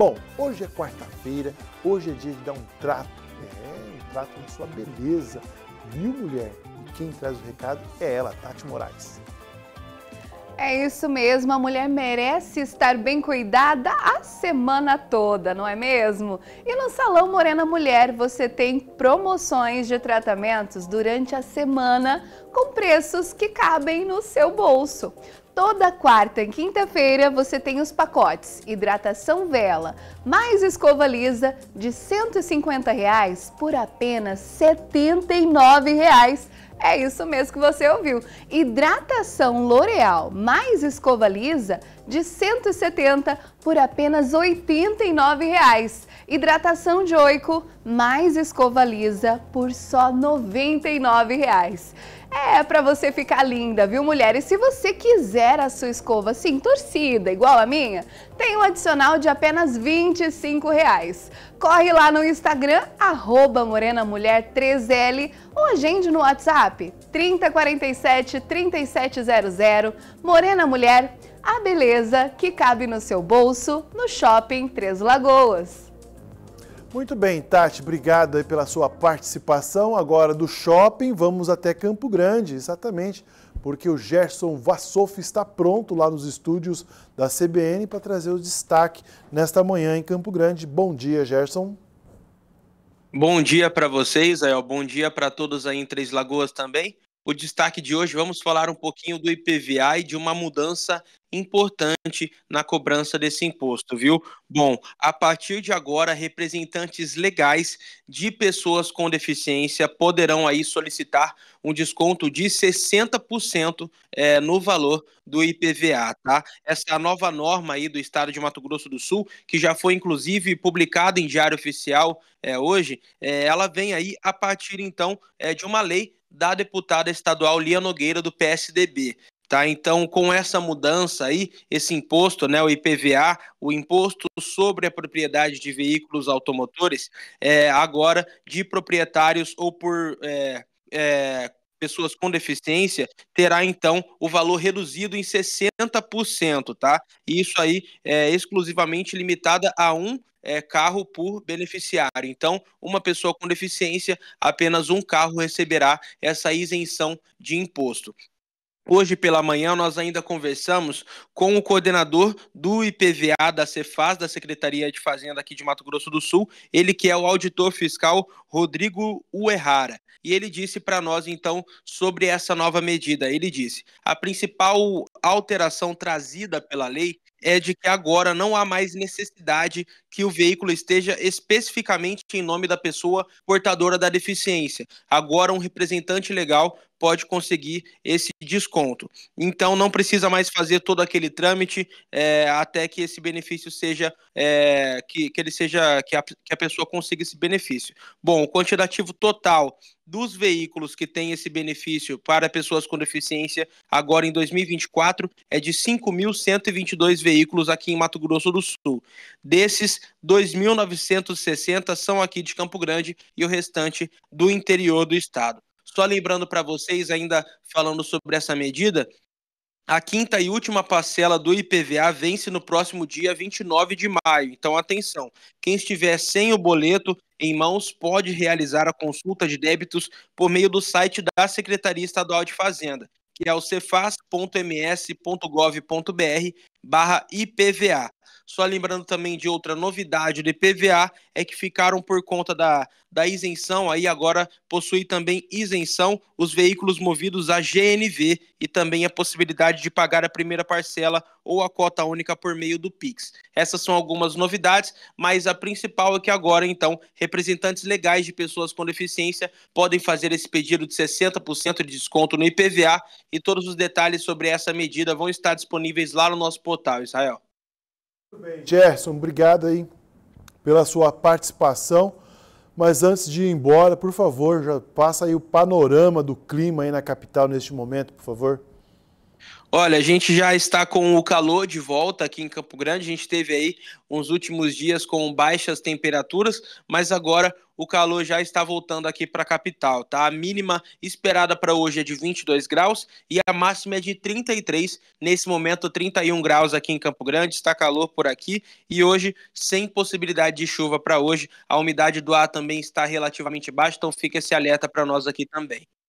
Bom, hoje é quarta-feira, hoje é dia de dar um trato, é, um trato na sua beleza, viu, mulher? E quem traz o recado é ela, Tati Moraes. É isso mesmo, a mulher merece estar bem cuidada a semana toda, não é mesmo? E no Salão Morena Mulher você tem promoções de tratamentos durante a semana com preços que cabem no seu bolso. Toda quarta e quinta-feira você tem os pacotes hidratação vela mais escova lisa de R$ 150 reais por apenas R$ 79. Reais. É isso mesmo que você ouviu. Hidratação L'Oreal mais escova lisa de 170 por apenas R$ 89. Reais. Hidratação de oico mais escova lisa por só R$ 99. Reais. É, para você ficar linda, viu, mulher? E se você quiser a sua escova assim, torcida, igual a minha, tem um adicional de apenas R$ 25. Reais. Corre lá no Instagram, arroba morenamulher3L ou agende no WhatsApp 3047-3700 Morena Mulher, a beleza que cabe no seu bolso no Shopping Três Lagoas. Muito bem, Tati, obrigada pela sua participação. Agora do shopping, vamos até Campo Grande, exatamente, porque o Gerson Vassoff está pronto lá nos estúdios da CBN para trazer o destaque nesta manhã em Campo Grande. Bom dia, Gerson. Bom dia para vocês, Ael. Bom dia para todos aí em Três Lagoas também o destaque de hoje, vamos falar um pouquinho do IPVA e de uma mudança importante na cobrança desse imposto, viu? Bom, a partir de agora, representantes legais de pessoas com deficiência poderão aí solicitar um desconto de 60% é, no valor do IPVA, tá? Essa nova norma aí do Estado de Mato Grosso do Sul, que já foi inclusive publicada em Diário Oficial é, hoje, é, ela vem aí a partir então é, de uma lei da deputada estadual Lia Nogueira, do PSDB. Tá, então, com essa mudança aí, esse imposto, né, o IPVA, o imposto sobre a propriedade de veículos automotores, é, agora de proprietários ou por é, é, pessoas com deficiência terá então o valor reduzido em 60%, tá? isso aí é exclusivamente limitada a um é, carro por beneficiário. Então, uma pessoa com deficiência, apenas um carro receberá essa isenção de imposto. Hoje pela manhã nós ainda conversamos com o coordenador do IPVA da Cefaz, da Secretaria de Fazenda aqui de Mato Grosso do Sul, ele que é o auditor fiscal Rodrigo Uerrara. E ele disse para nós, então, sobre essa nova medida. Ele disse: a principal alteração trazida pela lei é de que agora não há mais necessidade que o veículo esteja especificamente em nome da pessoa portadora da deficiência. Agora, um representante legal pode conseguir esse desconto. Então, não precisa mais fazer todo aquele trâmite é, até que esse benefício seja é, que, que ele seja que a, que a pessoa consiga esse benefício. Bom, o quantitativo total dos veículos que têm esse benefício para pessoas com deficiência agora em 2024 é de 5.122 veículos aqui em Mato Grosso do Sul. Desses, 2.960 são aqui de Campo Grande e o restante do interior do estado. Só lembrando para vocês, ainda falando sobre essa medida, a quinta e última parcela do IPVA vence no próximo dia 29 de maio. Então, atenção, quem estiver sem o boleto, em mãos pode realizar a consulta de débitos por meio do site da Secretaria Estadual de Fazenda, que é o cefaz.ms.gov.br, barra IPVA. Só lembrando também de outra novidade do IPVA é que ficaram por conta da, da isenção, aí agora possui também isenção os veículos movidos a GNV e também a possibilidade de pagar a primeira parcela ou a cota única por meio do Pix. Essas são algumas novidades, mas a principal é que agora, então, representantes legais de pessoas com deficiência podem fazer esse pedido de 60% de desconto no IPVA e todos os detalhes sobre essa medida vão estar disponíveis lá no nosso total, Israel. Gerson, obrigado aí pela sua participação. Mas antes de ir embora, por favor, já passa aí o panorama do clima aí na capital neste momento, por favor. Olha, a gente já está com o calor de volta aqui em Campo Grande. A gente teve aí uns últimos dias com baixas temperaturas, mas agora o calor já está voltando aqui para a capital, tá? A mínima esperada para hoje é de 22 graus e a máxima é de 33. Nesse momento, 31 graus aqui em Campo Grande, está calor por aqui e hoje sem possibilidade de chuva para hoje. A umidade do ar também está relativamente baixa, então fica esse alerta para nós aqui também.